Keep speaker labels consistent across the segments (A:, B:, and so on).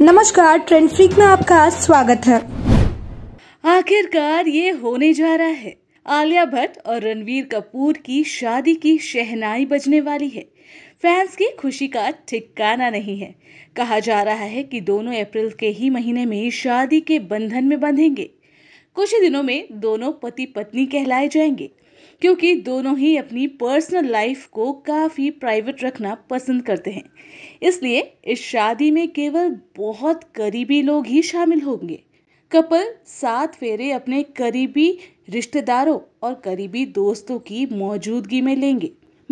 A: नमस्कार trend freak में आपका स्वागत है
B: आखिरकार ये होने जा रहा है आलिया भट्ट और रणवीर कपूर की शादी की शहनाई बजने वाली है फैंस की खुशी का ठिकाना नहीं है कहा जा रहा है कि दोनों अप्रैल के ही महीने में शादी के बंधन में बंधेंगे कुछ ही दिनों में दोनों पति पत्नी कहलाए जाएंगे क्योंकि दोनों ही अपनी पर्सनल लाइफ को काफ़ी प्राइवेट रखना पसंद करते हैं इसलिए इस शादी में केवल बहुत करीबी लोग ही शामिल होंगे कपल सात फेरे अपने करीबी रिश्तेदारों और करीबी दोस्तों की मौजूदगी में लेंगे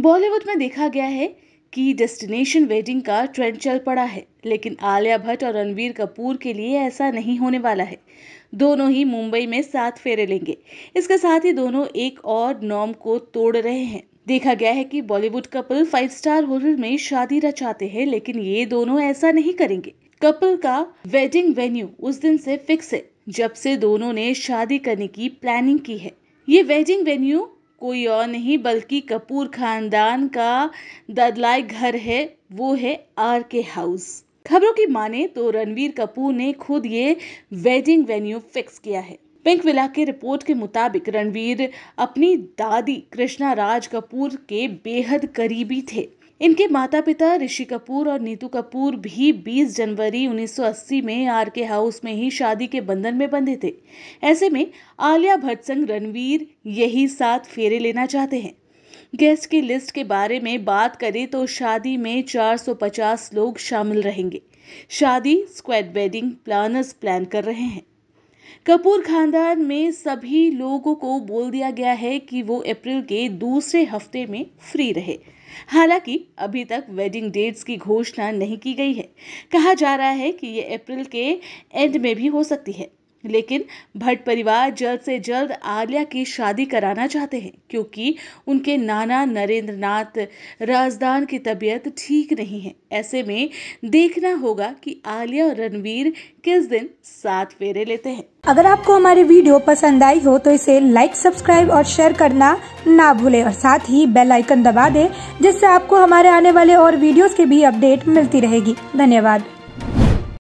B: बॉलीवुड में देखा गया है की डेस्टिनेशन वेडिंग का ट्रेंड चल पड़ा है लेकिन आलिया भट्ट और रणवीर कपूर के लिए ऐसा नहीं होने वाला है दोनों ही मुंबई में सात फेरे लेंगे इसके साथ ही दोनों एक और नॉर्म को तोड़ रहे हैं देखा गया है कि Bollywood couple five star hotel में शादी रचाते हैं लेकिन ये दोनों ऐसा नहीं करेंगे कपल का वेडिंग वेन्यू उस दिन से फिक्स है जब से दोनों ने शादी करने की प्लानिंग की है ये वेडिंग वेन्यू कोई और नहीं बल्कि कपूर खानदान का ददलाई घर है वो है आर के हाउस खबरों की माने तो रणवीर कपूर ने खुद ये वेडिंग वेन्यू फिक्स किया है पिंक विला के रिपोर्ट के मुताबिक रणवीर अपनी दादी कृष्णा राज कपूर के बेहद करीबी थे इनके माता पिता ऋषि कपूर और नीतू कपूर भी 20 जनवरी 1980 में आर के हाउस में ही शादी के बंधन में बंधे थे ऐसे में आलिया भट्ट संग रणवीर यही साथ फेरे लेना चाहते हैं गेस्ट की लिस्ट के बारे में बात करें तो शादी में 450 लोग शामिल रहेंगे शादी स्क्वेड वेडिंग प्लानर्स प्लान कर रहे हैं कपूर खानदान में सभी लोगों को बोल दिया गया है कि वो अप्रैल के दूसरे हफ्ते में फ्री रहे हालांकि अभी तक वेडिंग डेट्स की घोषणा नहीं की गई है कहा जा रहा है कि ये अप्रैल के एंड में भी हो सकती है लेकिन भट्ट परिवार जल्द से जल्द आलिया की शादी कराना चाहते हैं क्योंकि उनके नाना नरेंद्र नाथ राजदान की तबीयत ठीक नहीं है ऐसे में देखना होगा कि आलिया और रणवीर किस दिन साथ फेरे लेते हैं
A: अगर आपको हमारी वीडियो पसंद आई हो तो इसे लाइक सब्सक्राइब और शेयर करना ना भूले और साथ ही बेल आइकन दबा दे जिससे आपको हमारे आने वाले और वीडियो की भी अपडेट मिलती रहेगी धन्यवाद